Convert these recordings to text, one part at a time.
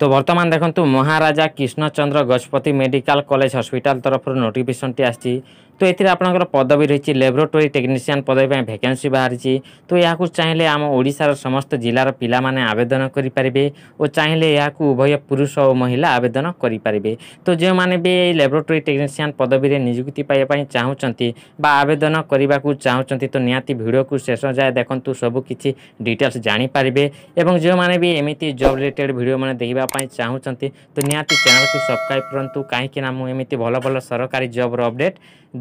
তো বর্তমান দেখুন Maharaja Krishnachandra Gajapati medical college hospital তরফর নোটিফিকেসনটি আসছে তো এতে আপনার পদবী রয়েছে ল্যাবরেটোরি টেকনিসিয়ান পদবী ভ্যাকেন্সি বাহারি তো এখন চাইলে আম ওড়শার সমস্ত জেলার পিলা মানে আবেদন করে ও চাইলে এখন উভয় পুরুষ ও মহিলা আবেদন করে তো যে ল্যাবরেটোরি টেকনিসিয়ান পদবী নিযুক্তি পাইয়া চাহুমান বা আবেদন করা চাহুমান তো নিহতি ভিডিওকে শেষ যায় দেখুন সবুকিছি ডিটেলস জাঁপারে এবং যে এমিতি জব রিলেটেড ভিডিও মানে দেখা চাহুমান তো নিহতি চ্যানেলকে সবসক্রাইব করতু কিন্তু এমিতি ভালো ভালো সরকারি জবর অপডেট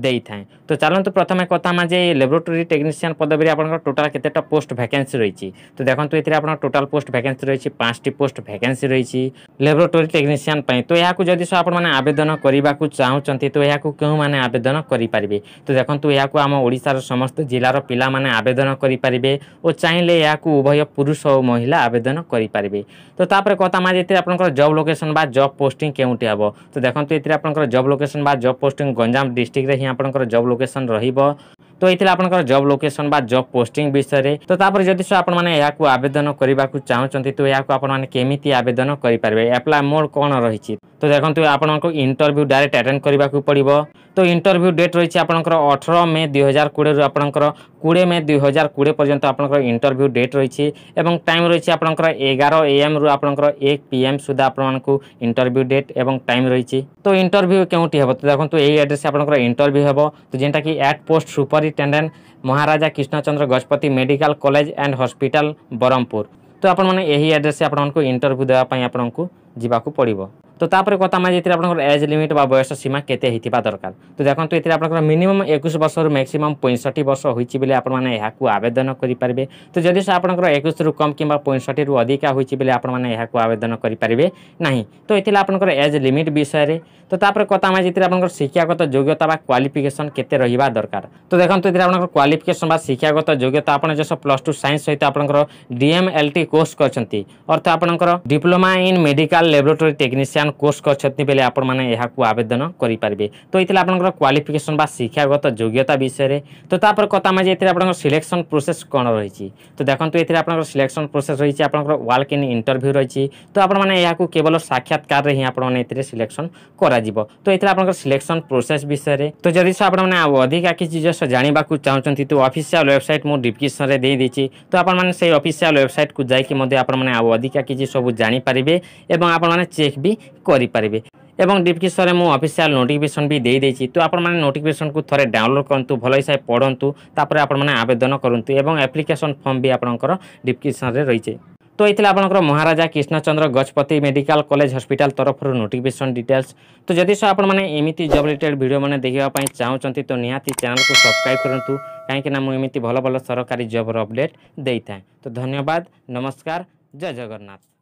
ଦେଇଥାଏ ତ ଚାଲନ୍ତୁ ପ୍ରଥମେ କଥା ଆମେ ଯେ ଲେବୋରେଟୋରୀ ଟେକ୍ନିସିଆନ୍ ପଦବୀରେ ଆପଣଙ୍କର ଟୋଟାଲ୍ କେତେଟା ପୋଷ୍ଟ ଭ୍ୟାକେନ୍ସି ରହିଛି ତ ଦେଖନ୍ତୁ ଏଥିରେ ଆପଣଙ୍କ ଟୋଟାଲ୍ ପୋଷ୍ଟ ଭ୍ୟାକେନ୍ସି ରହିଛି ପାଞ୍ଚଟି ପୋଷ୍ଟ ଭ୍ୟାକେନ୍ସି ରହିଛି ଲେବୋରେଟୋରୀ ଟେକ୍ନିସିଆନ୍ ପାଇଁ ତ ଏହାକୁ ଯଦି ଆପଣମାନେ ଆବେଦନ କରିବାକୁ ଚାହୁଁଛନ୍ତି ତ ଏହାକୁ କେଉଁମାନେ ଆବେଦନ କରିପାରିବେ ତ ଦେଖନ୍ତୁ ଏହାକୁ ଆମ ଓଡ଼ିଶାର ସମସ୍ତ ଜିଲ୍ଲାର ପିଲାମାନେ ଆବେଦନ କରିପାରିବେ ଓ ଚାହିଁଲେ ଏହାକୁ ଉଭୟ ପୁରୁଷ ଓ ମହିଳା ଆବେଦନ କରିପାରିବେ ତ ତାପରେ କଥା ମା ଏଥିରେ ଆପଣଙ୍କର ଜବ୍ ଲୋକେସନ୍ ବା ଜବ୍ ପୋଷ୍ଟିଂ କେଉଁଠି ହେବ ତ ଦେଖନ୍ତୁ ଏଥିରେ ଆପଣଙ୍କର ଜବ୍ ଲୋକେସନ୍ ବା ଜବ୍ ପୋଷ୍ଟିଂ ଗଞ୍ଜାମ ଡିଷ୍ଟ୍ରିକ୍ଟରେ ହିଁ আপনার জব লোকেসন রহব তো এই আপনার জব লোকেসন বা জব পোস্টিং বিষয়ে তো তাপরে যদি আপনার এখন আবেদন করা চাহুমান তো এখন আপনার কমিটি আবেদন করে পারবে আপ্লাই মোড কোণ রয়েছে তো দেখুন আপনার ইন্টরভিউ ডাইরেক্ট আটেন্ড করা পড়ব তো ইন্টরভিউ ডেট রয়েছে আপনার অঠর মে দুই হাজার কোড়ি আপনার কোড়ি মে দুই হাজার কোড়ি পর্যন্ত আপনার ইন্টরভিউ ডেট রয়েছে এবং টাইম রয়েছে আপনার এগার এএম রু আপনার এক পিএম সুদ্ধা আপনার ইন্টরভিউ ডেট এবং টাইম রয়েছে তো ইন্টরভিউ কেউটি হব তো দেখুন এই আড্রেসে আপনার ইন্টরভিউ হব তো যেটা কি অ্যাট পোস্ট সুপরিটেডেট Maharaja Krishnachandra Gajapati medical college and hospital Berhampur তো আপনার এই আড্রেসে আপনার ইন্টরভিউ দেওয়া আপনার যাওয়া পড়ব তো তাপরে কথা মানে এতে আপনার এজ লিমিট বা বয়স সীমা কেতে হইতিবা দরকার তো দেখন্তু এতে আপনার মিনিমম 21 বর্ষরু ম্যাক্সিমম 65 বর্ষ হইছি বলে আপন মানে এহাকু আবেদন করি পারবে তো যদি আপনার 21 রু কম কিংবা 65 রু অধিকা হইছি বলে আপন মানে এহাকু আবেদন করি পারবে নাই তো এতে আপনার এজ লিমিট বিষয়ে তো তাপরে কথা মানে যেতে আপনার শিক্ষাগত যোগ্যতা বা কোয়ালিফিকেসন কেতে রহবা দরকার তো দেখন্তু এতে আপনার কোয়ালিফিকেসন বা শিক্ষাগত যোগ্যতা আপনার যে প্লস টু সাইন্স সহিত আপনার ডিএমএলটি কোর্স করছেন অর্থাৎ আপনার diploma in medical laboratory technician ବର୍ତ୍ତମାନ କୋର୍ସ କରିଛନ୍ତି ବେଲେ ଆପଣମାନେ ଏହାକୁ ଆବେଦନ କରିପାରିବେ ତ ଏଥିରେ ଆପଣଙ୍କର କ୍ୱାଲିଫିକେସନ୍ ବା ଶିକ୍ଷାଗତ ଯୋଗ୍ୟତା ବିଷୟରେ ତ ତାପରେ କଥା ମାଝି ଏଥିରେ ଆପଣଙ୍କର ସିଲେକ୍ସନ୍ ପ୍ରୋସେସ୍ କ'ଣ ରହିଛି ତ ଦେଖନ୍ତୁ ଏଥିରେ ଆପଣଙ୍କର ସିଲେକ୍ସନ୍ ପ୍ରୋସେସ୍ ରହିଛି ଆପଣଙ୍କର ୱାଲ୍କ ଇନ୍ ଇଣ୍ଟରଭ୍ୟୁ ରହିଛି ତ ଆପଣମାନେ ଏହାକୁ କେବଳ ସାକ୍ଷାତକାରରେ ହିଁ ଆପଣମାନେ ଏଥିରେ ସିଲେକ୍ସନ୍ କରାଯିବ ତ ଏଥିରେ ଆପଣଙ୍କର ସିଲେକ୍ସନ୍ ପ୍ରୋସେସ୍ ବିଷୟରେ ତ ଯଦି ସେ ଆପଣମାନେ ଆଉ ଅଧିକା କିଛି ଜିନିଷ ଜାଣିବାକୁ ଚାହୁଁଛନ୍ତି ତ ଅଫିସିଆଲ୍ ୱେବସାଇଟ୍ ମୁଁ ଡିସ୍କ୍ରିପ୍ସନ୍ରେ ଦେଇଦେଇଛି ତ ଆପଣମାନେ ସେଇ ଅଫିସିଆଲ୍ ୱେବସାଇଟ୍କୁ ଯାଇକି ମଧ୍ୟ ଆପଣମାନେ ଆଉ ଅଧିକା କିଛି ସବୁ ଜାଣିପାରିବେ ଏବଂ ଆପଣମାନେ ଚେକ୍ ବି କରିପାରିବେ ଏବଂ ଡିସ୍କ୍ରିପ୍ସନ୍ରେ ମୁଁ ଅଫିସିଆଲ୍ ନୋଟିଫିକେସନ୍ ବି ଦେଇଦେଇଛି ତ ଆପଣମାନେ ନୋଟିଫିକେସନ୍କୁ ଥରେ ଡାଉନଲୋଡ଼୍ କରନ୍ତୁ ଭଲ ହିସାବରେ ପଢ଼ନ୍ତୁ ତାପରେ ଆପଣମାନେ ଆବେଦନ କରନ୍ତୁ ଏବଂ ଆପ୍ଲିକେସନ୍ ଫର୍ମ ବି ଆପଣଙ୍କର ଡିସ୍କ୍ରିପ୍ସନ୍ରେ ରହିଛି ତ ଏଇ ଥିଲା ଆପଣଙ୍କର Maharaja Krishnachandra Gajapati medical college hospital ତରଫରୁ ନୋଟିଫିକେସନ୍ ଡିଟେଲ୍ସ ତ ଯଦି ସହ ଆପଣମାନେ ଏମିତି ଜବ୍ ରିଲେଟେଡ୍ ଭିଡ଼ିଓ ମାନେ ଦେଖିବା ପାଇଁ ଚାହୁଁଛନ୍ତି ତ ନିହାତି ଚ୍ୟାନେଲକୁ ସବସ୍କ୍ରାଇବ୍ କରନ୍ତୁ କାହିଁକିନା ମୁଁ ଏମିତି ଭଲ ଭଲ ସରକାରୀ ଜବ୍ର ଅପଡ଼େଟ୍ ଦେଇଥାଏ ତ ଧନ୍ୟବାଦ ନମସ୍କାର ଜୟ ଜଗନ୍ନାଥ